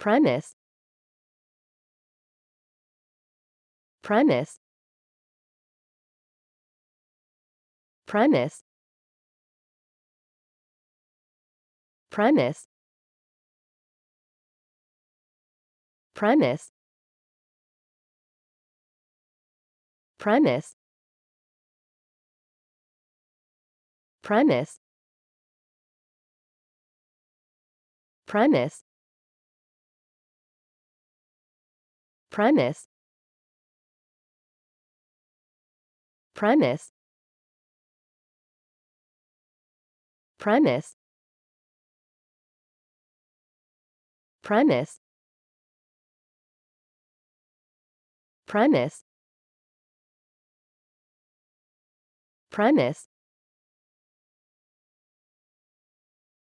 premise premise premise premise premise premise premise premise premise premise premise premise premise premise